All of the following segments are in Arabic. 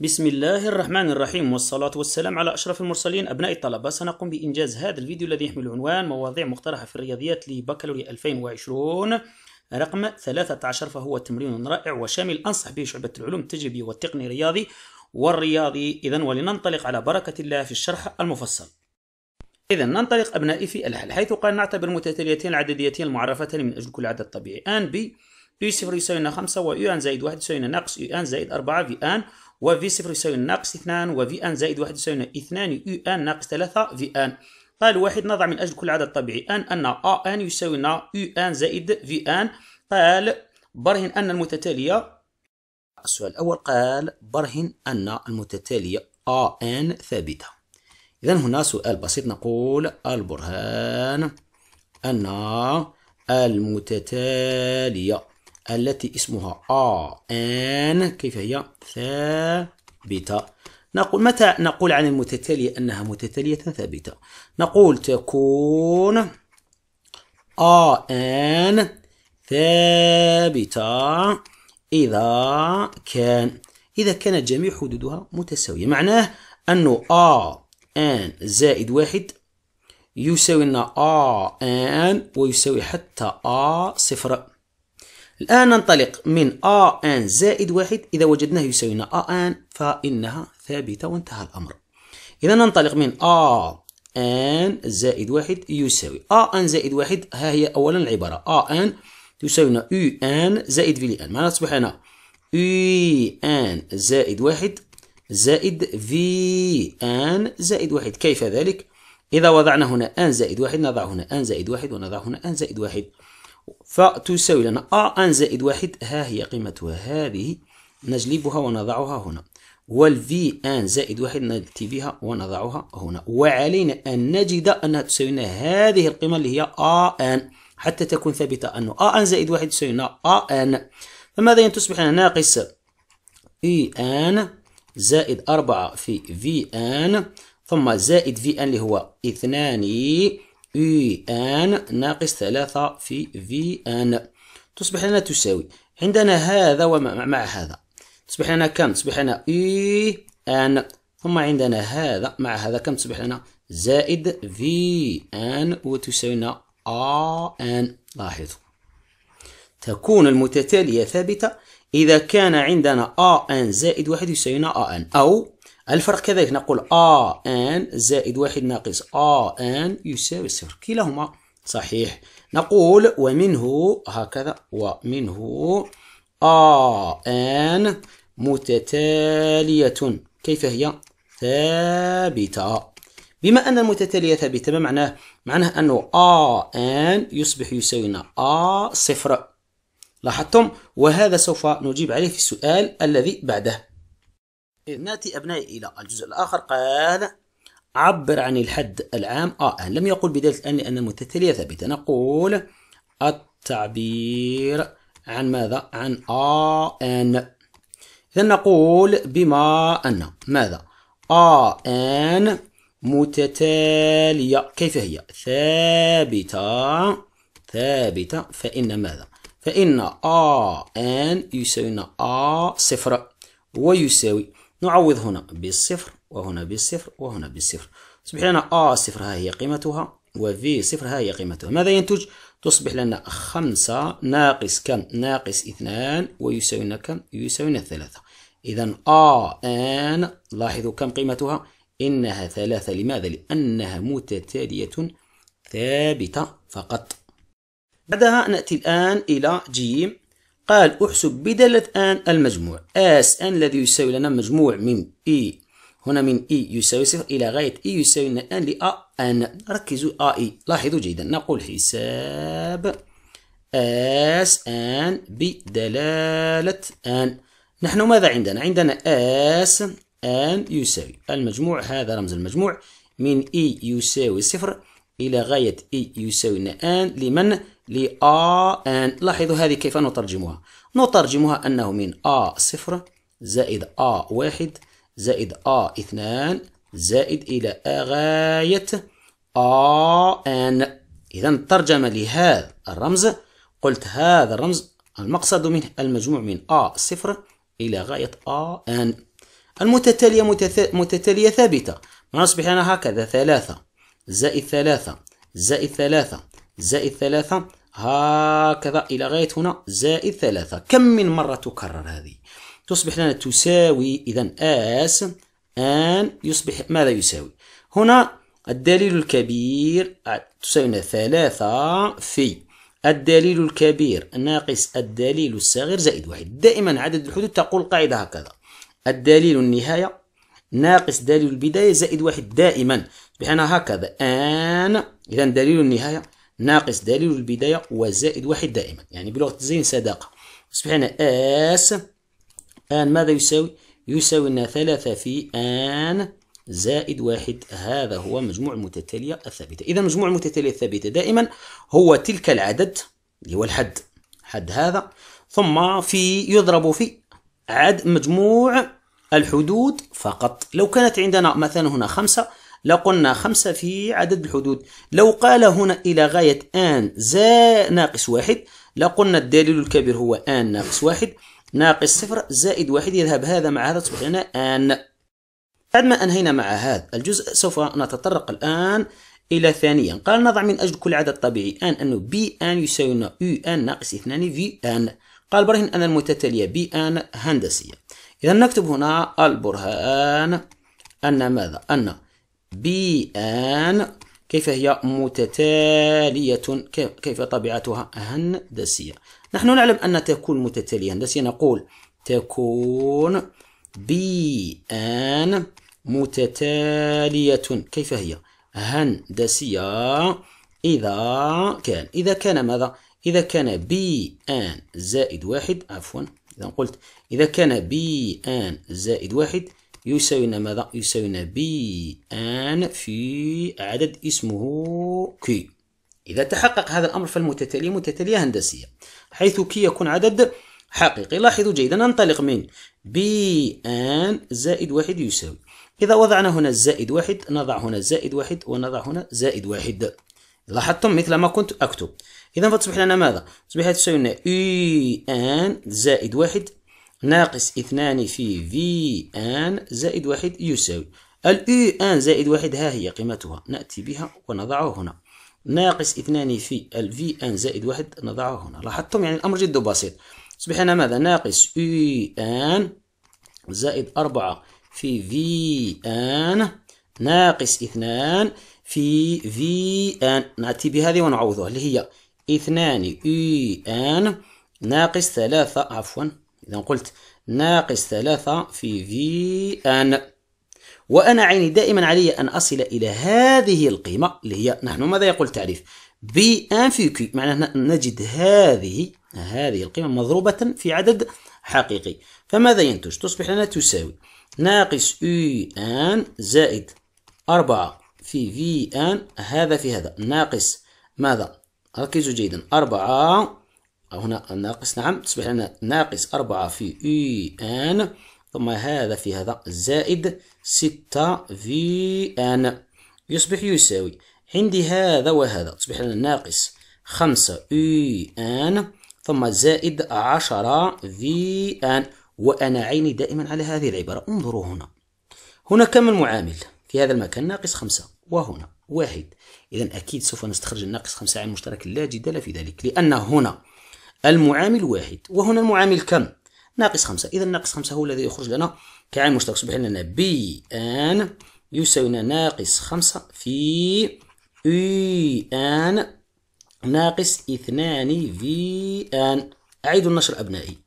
بسم الله الرحمن الرحيم والصلاة والسلام على أشرف المرسلين أبناء الطلبة سنقوم بإنجاز هذا الفيديو الذي يحمل عنوان مواضيع مقترحة في الرياضيات لبكالوريا 2020 رقم 13 فهو تمرين رائع وشامل أنصح به شعبة العلوم التجريبية والتقني الرياضي والرياضي إذا ولننطلق على بركة الله في الشرح المفصل إذا ننطلق أبنائي في الحل حيث قال نعتبر المتتاليتين العدديتين المعرفتين من أجل كل عدد طبيعي أن بي يو صفر يساوي خمسة 5 ويو أن زائد 1 يساوي ناقص يو أن زائد 4 في أن و في صفر يساوي ناقص اثنان و في ان زائد واحد يساوي اثنان يو ان ناقص ثلاثة في ان قال واحد نضع من أجل كل عدد طبيعي أن أن أ أن يساوي نا يو أن زائد في أن قال برهن أن المتتالية السؤال الأول قال برهن أن المتتالية أ أن ثابتة إذا هنا سؤال بسيط نقول البرهان أن المتتالية التي اسمها آن كيف هي ثابتة نقول متى نقول عن المتتالية أنها متتالية ثابتة نقول تكون آن ثابتة إذا كان إذا كانت جميع حدودها متساوية معناه أنه آ آن زائد واحد يساوي لنا آ آن ويساوي حتى آ صفر الآن ننطلق من AN زائد واحد إذا وجدناه يساوينا AN فإنها ثابتة وانتهى الأمر إذا ننطلق من AN زائد واحد يساوي AN زائد واحد ها هي أولا العبارة AN يساوينا UN زائد VN معناها تصبح هنا UN زائد واحد زائد VN زائد واحد كيف ذلك؟ إذا وضعنا هنا n زائد واحد نضع هنا n زائد واحد ونضع هنا n زائد واحد فتساوي لنا ا آه، أن زائد واحد ها هي قيمتها هذه نجلبها ونضعها هنا والفي ان زائد واحد نأتي بها ونضعها هنا وعلينا أن نجد أنها تساوي لنا هذه القيمة اللي هي أ ان حتى تكون ثابتة أنه أ ان زائد واحد تساوي لنا أ ان فماذا تصبح لنا ناقص اي e ان زائد أربعة في في ان ثم زائد في ان اللي هو اثنان في أن ناقص ثلاثة في في أن تصبح لنا تساوي عندنا هذا ومع هذا تصبح لنا كم تصبح لنا اي أن ثم عندنا هذا مع هذا كم تصبح لنا زائد في أن وتساوي لنا أن لاحظوا تكون المتتالية ثابتة إذا كان عندنا أن زائد واحد يساوي لنا أن أو الفرق كذلك نقول آ آن زائد واحد ناقص آ آن يساوي صفر كلاهما صحيح نقول ومنه هكذا ومنه آ آن متتالية كيف هي ثابتة بما أن المتتالية ثابتة ما معناه معناه أنه آ آن يصبح يساوينا آ صفر لاحظتم وهذا سوف نجيب عليه في السؤال الذي بعده ناتي أبنائي إلى الجزء الآخر قال عبر عن الحد العام آن آه، لم يقل بداية أن أن المتتالية ثابتة نقول التعبير عن ماذا؟ عن آن إذا نقول بما أن ماذا؟ آن متتالية كيف هي؟ ثابتة ثابتة فإن ماذا؟ فإن آن يساوي آ صفر ويساوي نعوض هنا بالصفر وهنا بالصفر وهنا بالصفر تصبح لنا أ صفر ها هي قيمتها و V صفر ها هي قيمتها ماذا ينتج؟ تصبح لنا خمسة ناقص كم؟ ناقص اثنان ويساوي لنا كم؟ يساوي لنا ثلاثة إذا أ آن لاحظوا كم قيمتها؟ إنها ثلاثة لماذا؟ لأنها متتالية ثابتة فقط بعدها نأتي الآن إلى جيم قال احسب بدالة ان المجموع اس ان الذي يساوي لنا مجموع من اي e. هنا من اي e يساوي صفر الى غاية اي e يساوي لنا ان لا ان ركزوا ا اي لاحظوا جيدا نقول حساب اس ان بدلالة ان نحن ماذا عندنا عندنا اس ان يساوي المجموع هذا رمز المجموع من اي يساوي صفر إلى غاية إي يساوي أن لمن ل A and لاحظوا هذه كيف نترجمها نترجمها أنه من A صفر زائد A واحد زائد A اثنان زائد إلى غاية A and إذا الترجمة لهذا الرمز قلت هذا الرمز المقصد منه المجموع من A صفر إلى غاية A and المتتالية متتالية ثابتة ما نصبح لنا هكذا ثلاثة زائد ثلاثة زائد ثلاثة زائد ثلاثة هكذا إلى غاية هنا زائد ثلاثة كم من مرة تكرر هذه تصبح لنا تساوي إذا آس آن يصبح ماذا يساوي هنا الدليل الكبير تساوي لنا ثلاثة في الدليل الكبير ناقص الدليل الصغير زائد واحد دائما عدد الحدود تقول قاعدة هكذا الدليل النهاية ناقص دليل البداية زائد واحد دائما بحنا هكذا آن إذا دليل النهاية ناقص دليل البداية وزائد واحد دائما يعني بلغة زين صداقة يصبح هنا آس آن ماذا يساوي؟ يساوي لنا ثلاثة في آن زائد واحد هذا هو مجموع المتتالية الثابتة إذا مجموع المتتالية الثابتة دائما هو تلك العدد اللي هو الحد حد هذا ثم في يضرب في عد مجموع الحدود فقط لو كانت عندنا مثلا هنا خمسة لقلنا خمسة في عدد الحدود لو قال هنا إلى غاية آن زا ناقص واحد لقلنا الدليل الكبير هو آن ناقص واحد ناقص صفر زائد واحد يذهب هذا مع هذا تصبح لنا آن بعد ما أنهينا مع هذا الجزء سوف نتطرق الآن إلى ثانيا قال نضع من أجل كل عدد طبيعي آن أنه بي آن يساوي لنا يو آن ناقص اثنان في آن قال برهن أن المتتالية بي آن هندسية إذا نكتب هنا البرهان أن ماذا؟ أن بي ان كيف هي متتالية كيف طبيعتها هندسية نحن نعلم أن تكون متتالية هندسية نقول تكون بي ان متتالية كيف هي هندسية إذا كان إذا كان ماذا إذا كان بي ان زائد واحد عفوا إذا قلت إذا كان بي ان زائد واحد يساوينا ماذا يساوينا بي ان في عدد اسمه كي إذا تحقق هذا الأمر فالمتتالية متتالية هندسية حيث كي يكون عدد حقيقي لاحظوا جيدا ننطلق من بي ان زائد واحد يساوي إذا وضعنا هنا الزائد واحد نضع هنا الزائد واحد ونضع هنا زائد واحد لاحظتم مثل ما كنت أكتب إذا فتصبح لنا ماذا؟ تصبح تساوي لنا اي e ان زائد واحد ناقص اثنان في في ان زائد واحد يساوي الأي ان e زائد واحد ها هي قيمتها نأتي بها ونضعه هنا ناقص اثنان في الفي ان زائد واحد نضعه هنا لاحظتم يعني الأمر جد بسيط أصبح هنا ماذا ناقص أي e ان زائد أربعة في في ان ناقص اثنان في في ان نأتي بهذه ونعوضها اللي هي اثنان أي e ان ناقص ثلاثة عفوا إذا قلت ناقص ثلاثة في في أن وأنا عيني دائما علي أن أصل إلى هذه القيمة اللي هي نحن ماذا يقول التعريف بي أن في كي معناه نجد هذه هذه القيمة مضروبة في عدد حقيقي فماذا ينتج تصبح لنا تساوي ناقص أي أن زائد أربعة في في أن هذا في هذا ناقص ماذا ركزوا جيدا أربعة هنا الناقص نعم تصبح لنا ناقص أربعة في إي e آن ثم هذا في هذا زائد ستة في آن يصبح يساوي عندي هذا وهذا تصبح لنا ناقص خمسة إي e آن ثم زائد عشرة في آن وأنا عيني دائما على هذه العبارة انظروا هنا هنا كم المعامل في هذا المكان ناقص خمسة وهنا واحد إذا أكيد سوف نستخرج الناقص خمسة عن مشترك لا جدال في ذلك لأن هنا المعامل واحد وهنا المعامل كم ناقص خمسة إذا ناقص خمسة هو الذي يخرج لنا كعامل مشترك صبح لنا بي آن يساوي ناقص خمسة في اي آن ناقص اثنان في آن أعيد النشر أبنائي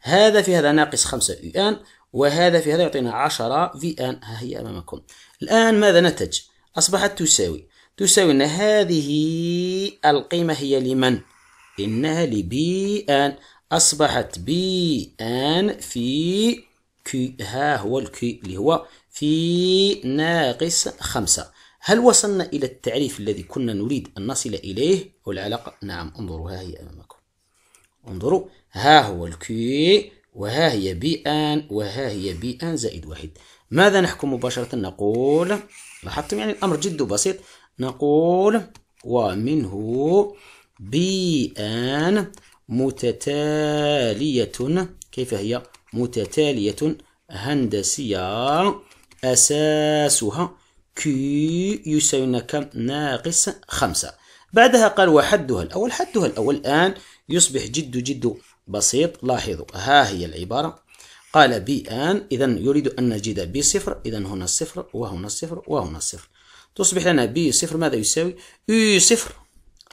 هذا في هذا ناقص خمسة اي آن وهذا في هذا يعطينا عشرة في آن ها هي أمامكم الآن ماذا نتج أصبحت تساوي تساوي أن هذه القيمة هي لمن؟ إنها لبي أن أصبحت بي أن في كي ها هو الكي اللي هو في ناقص خمسة هل وصلنا إلى التعريف الذي كنا نريد أن نصل إليه والعلاقة نعم انظروا ها هي أمامكم انظروا ها هو الكي وها هي بي أن وها هي بي أن زائد واحد ماذا نحكم مباشرة نقول لاحظتم يعني الأمر جد بسيط نقول ومنه بيئان متتالية كيف هي متتالية هندسية أساسها كي يساوي كم ناقص خمسة بعدها قال وحدها الأول حدها الأول الآن يصبح جد جد بسيط لاحظوا ها هي العبارة قال بي آن إذا يريد أن نجد بي صفر إذا هنا الصفر وهنا الصفر وهنا الصفر تصبح لنا بي صفر ماذا يساوي؟ يو صفر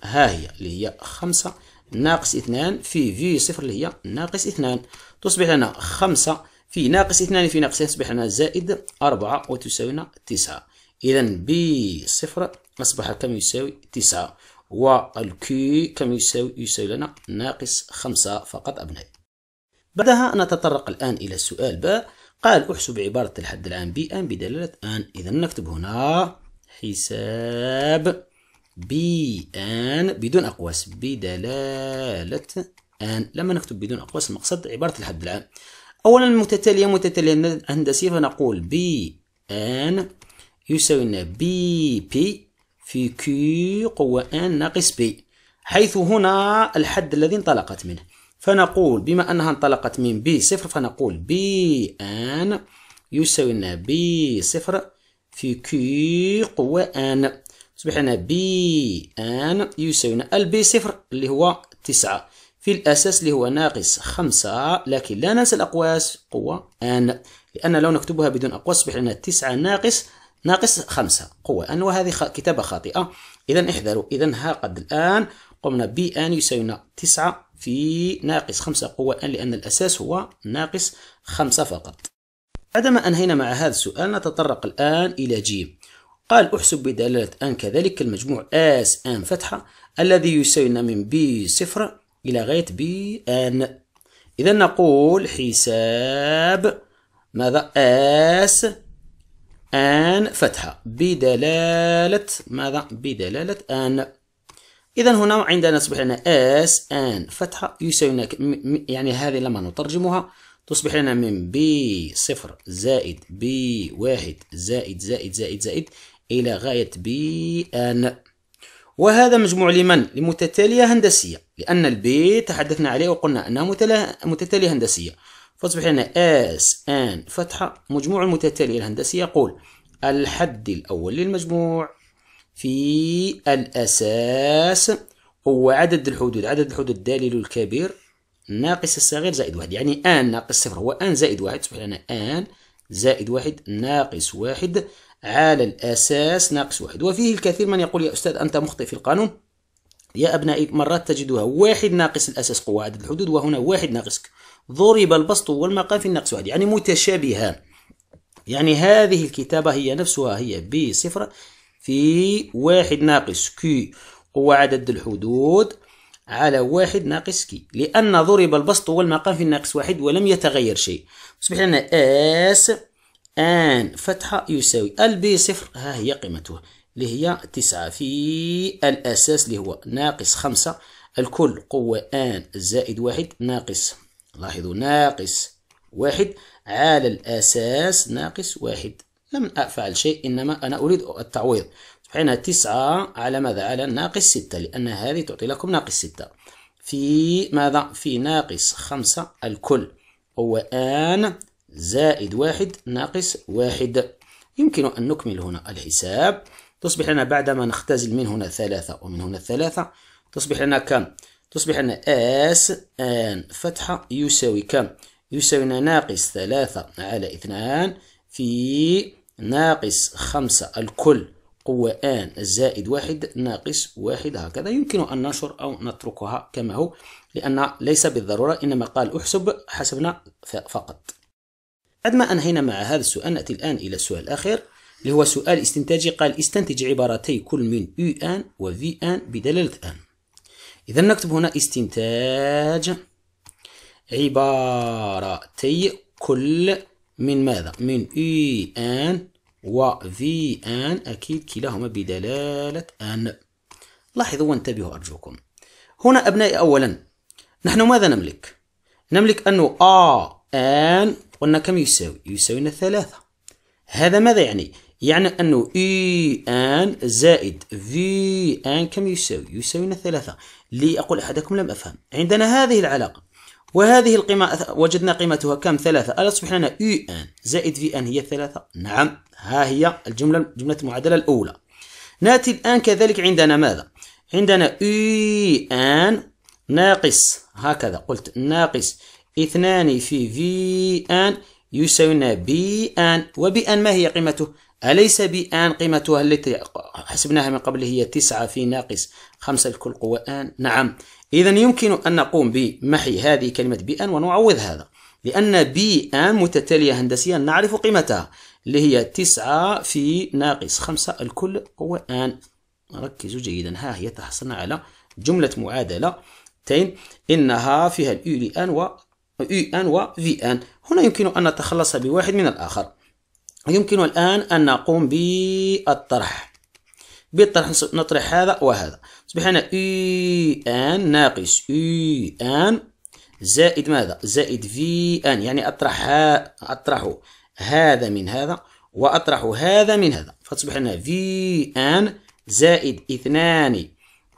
ها هي اللي هي خمسة ناقص اثنان في في صفر اللي هي ناقص اثنان تصبح لنا خمسة في ناقص اثنان في ناقص تصبح لنا زائد أربعة وتساوي لنا تسعة إذا بي صفر أصبح كم يساوي تسعة والكي كم يساوي يساوي لنا ناقص خمسة فقط أبنائي بعدها نتطرق الآن إلى السؤال باء قال أحسب عبارة الحد العام بي أن بدلالة أن إذا نكتب هنا حساب بأن بدون أقواس بدلالة أن لما نكتب بدون أقواس المقصد عبارة الحد العام أولا متتالية متتالية هندسية فنقول بأن يساوي لنا بي بي في كيو قوة ان ناقص بي حيث هنا الحد الذي انطلقت منه فنقول بما أنها انطلقت من بي صفر فنقول بي ان يساوي لنا بي صفر في كيو قوة ان تصبح لنا بي أن يساوي البي صفر اللي هو تسعة في الأساس اللي هو ناقص خمسة لكن لا ننسى الأقواس قوة أن لأن لو نكتبها بدون أقواس تصبح لنا تسعة ناقص ناقص خمسة قوة أن وهذه كتابة خاطئة إذا احذروا إذا ها قد الآن قمنا بي ان يساوينا تسعة في ناقص خمسة قوة أن لأن الأساس هو ناقص خمسة فقط بعدما أنهينا مع هذا السؤال نتطرق الآن إلى جيم قال احسب بدلالة أن كذلك المجموع آس أن فتحة الذي يساوينا من بي صفر إلى غاية بي أن إذا نقول حساب ماذا آس أن فتحة بدلالة ماذا بدلالة أن إذا هنا عندنا تصبح لنا آس أن فتحة يساوي يعني هذه لما نترجمها تصبح لنا من بي صفر زائد بي واحد زائد زائد زائد زائد إلى غاية بي أن وهذا مجموع لمن؟ لمتتالية هندسية لأن البي تحدثنا عليه وقلنا أنها متتالية هندسية فاصبح لنا اس ان فتحة مجموع المتتالية الهندسية يقول الحد الأول للمجموع في الأساس هو عدد الحدود عدد الحدود الدليل الكبير ناقص الصغير زائد واحد يعني ان ناقص صفر هو ان زائد واحد تصبح لنا ان زائد واحد ناقص واحد على الأساس ناقص واحد وفيه الكثير من يقول يا أستاذ أنت مخطئ في القانون يا أبنائي مرات تجدها واحد ناقص الأساس قوة عدد الحدود وهنا واحد ناقص ضرب البسط والمقام في الناقص واحد يعني متشابهة يعني هذه الكتابة هي نفسها هي ب صفر في واحد ناقص كي قوة عدد الحدود على واحد ناقص كي لأن ضرب البسط والمقام في الناقص واحد ولم يتغير شيء أصبح لنا اس آن فتحة يساوي البي صفر ها هي قيمته اللي هي تسعة في الأساس اللي هو ناقص خمسة الكل قوة آن زائد واحد ناقص لاحظوا ناقص واحد على الأساس ناقص واحد لم أفعل شيء إنما أنا أريد التعويض فهنا تسعة على ماذا على ناقص ستة لأن هذه تعطي لكم ناقص ستة في ماذا في ناقص خمسة الكل قوة آن زائد واحد ناقص واحد يمكن أن نكمل هنا الحساب تصبح لنا بعدما نختزل من هنا ثلاثة ومن هنا ثلاثة تصبح لنا كم؟ تصبح لنا آس آن فتحة يساوي كم؟ يساوي ناقص ثلاثة على اثنان في ناقص خمسة الكل قوة آن زائد واحد ناقص واحد هكذا يمكن أن ننشر أو نتركها كما هو لأن ليس بالضرورة إنما قال أحسب حسبنا فقط بعد ما أنهينا مع هذا السؤال نأتي الآن إلى السؤال الأخير اللي هو سؤال استنتاجي قال استنتج عبارتي كل من u ان و v ان بدلالة ان إذا نكتب هنا استنتاج عبارتي كل من ماذا؟ من u ان و v ان أكيد كلاهما بدلالة ان لاحظوا وانتبهوا أرجوكم هنا أبنائي أولا نحن ماذا نملك؟ نملك أنه a ان قلنا كم يساوي يساوينا ثلاثة هذا ماذا يعني يعني أنه إي e آن زائد في آن كم يساوي يساوينا ثلاثة أقول أحدكم لم أفهم عندنا هذه العلاقة وهذه القيمة وجدنا قيمتها كم ثلاثة ألا تصبح لنا إي e آن زائد في آن هي ثلاثة نعم ها هي الجملة جملة المعادلة الأولى نأتي الآن كذلك عندنا ماذا عندنا إي e آن ناقص هكذا قلت ناقص اثنان في في ان يساوينا بي ان وبي ان ما هي قيمته؟ أليس بي ان قيمتها التي حسبناها من قبل هي تسعة في ناقص خمسة لكل قوة ان؟ نعم إذا يمكن أن نقوم بمحي هذه كلمة بي ان ونعوض هذا لأن بي ان متتالية هندسيا نعرف قيمتها اللي هي تسعة في ناقص خمسة الكل قوة ان ركزوا جيدا ها هي تحصلنا على جملة معادلة تين إنها فيها الأولي أن و UN و VN هنا يمكن أن نتخلص بواحد من الآخر يمكن الآن أن نقوم بالطرح بالطرح نطرح هذا وهذا هنا عندنا UN ناقص UN زائد ماذا زائد VN يعني أطرح أطرح هذا من هذا وأطرح هذا من هذا فتصبح هنا لنا VN زائد اثنان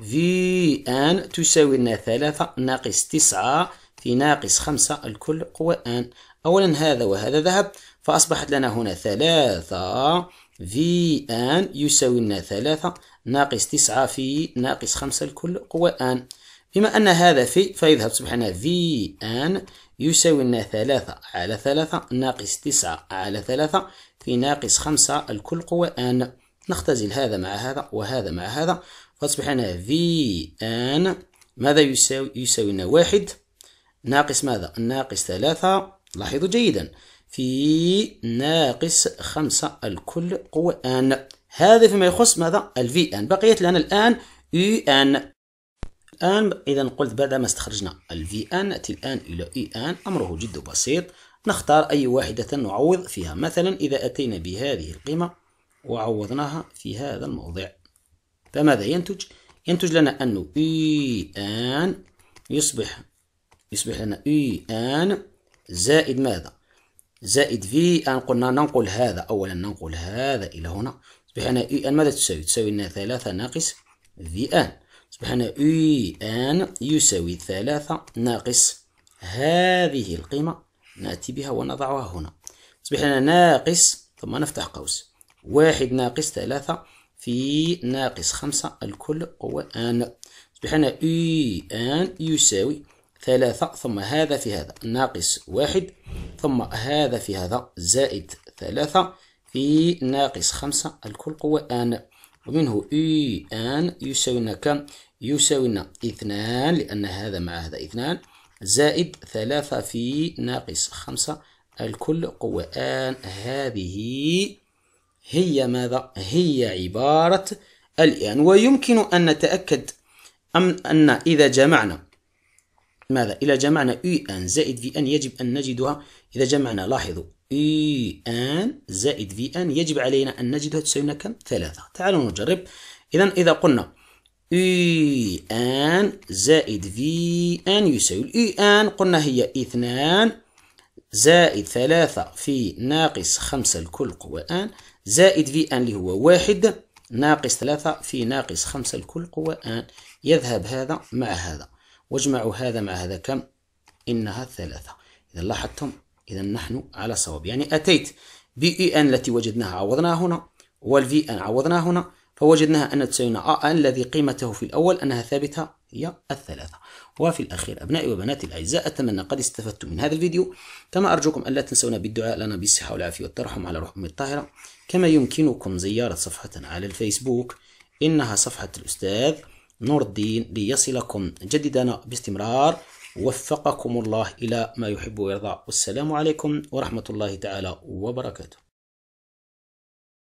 VN تساوي لنا ثلاثة ناقص تسعة في ناقص خمسة الكل قوى آن أولا هذا وهذا ذهب فأصبحت لنا هنا ثلاثة في آن يساوي لنا ثلاثة ناقص تسعة في ناقص خمسة الكل قوى آن بما أن هذا في فيذهب سبحان الله في آن يساوي لنا ثلاثة على ثلاثة ناقص تسعة على ثلاثة في ناقص خمسة الكل قوى آن نختزل هذا مع هذا وهذا مع هذا فأصبحنا في آن ماذا يساوي يساوي لنا واحد ناقص ماذا ناقص ثلاثة لاحظوا جيدا في ناقص خمسة الكل قوة آن هذا فيما يخص ماذا الفي آن بقيت لنا الآن يو آن الآن إذا قلت بعد ما استخرجنا الفي آن نأتي الآن إلى إي آن أمره جد بسيط نختار أي واحدة نعوض فيها مثلا إذا أتينا بهذه القيمة وعوضناها في هذا الموضع فماذا ينتج؟ ينتج لنا أن إي آن يصبح يصبح لنا اي e ان زائد ماذا زائد في ان قلنا ننقل هذا اولا ننقل هذا الى هنا يصبح لنا اي e ان ماذا تساوي تساوي لنا ثلاثة ناقص في ان يصبح لنا اي e ان يساوي ثلاثة ناقص هذه القيمة نأتي بها ونضعها هنا يصبح لنا ناقص ثم نفتح قوس واحد ناقص ثلاثة في ناقص خمسة الكل هو ان يصبح لنا اي ان يساوي ثلاثة ثم هذا في هذا ناقص واحد ثم هذا في هذا زائد ثلاثة في ناقص خمسة الكل قوة آن ومنه إي آن يساوينا كم يساوينا اثنان لأن هذا مع هذا اثنان زائد ثلاثة في ناقص خمسة الكل قوة آن هذه هي ماذا؟ هي عبارة الآن ويمكن أن نتأكد أم أن إذا جمعنا ماذا إذا جمعنا اي ان زائد في ان يجب أن نجدها إذا جمعنا لاحظوا اي ان زائد في ان يجب علينا أن نجدها تساوينا كم ثلاثة تعالوا نجرب إذا إذا قلنا اي ان زائد في ان يساوي الاي ان قلنا هي اثنان زائد ثلاثة في ناقص خمسة الكل قوى N زائد في ان اللي هو واحد ناقص ثلاثة في ناقص خمسة الكل قوى N يذهب هذا مع هذا واجمعوا هذا مع هذا كم إنها ثلاثة إذا لاحظتم إذا نحن على صواب يعني أتيت بي إي أن التي وجدناها عوضناها هنا والفي أن عوضناها هنا فوجدناها أن تساوينا أ أن الذي قيمته في الأول أنها ثابتة هي الثلاثة وفي الأخير أبنائي وبناتي الأعزاء أتمنى قد استفدتم من هذا الفيديو كما أرجوكم ألا تنسونا بالدعاء لنا بالصحة والعافية والترحم على روحكم الطاهرة كما يمكنكم زيارة صفحتنا على الفيسبوك إنها صفحة الأستاذ نور الدين ليصلكم جددنا باستمرار وفقكم الله إلى ما يحب ويرضى والسلام عليكم ورحمة الله تعالى وبركاته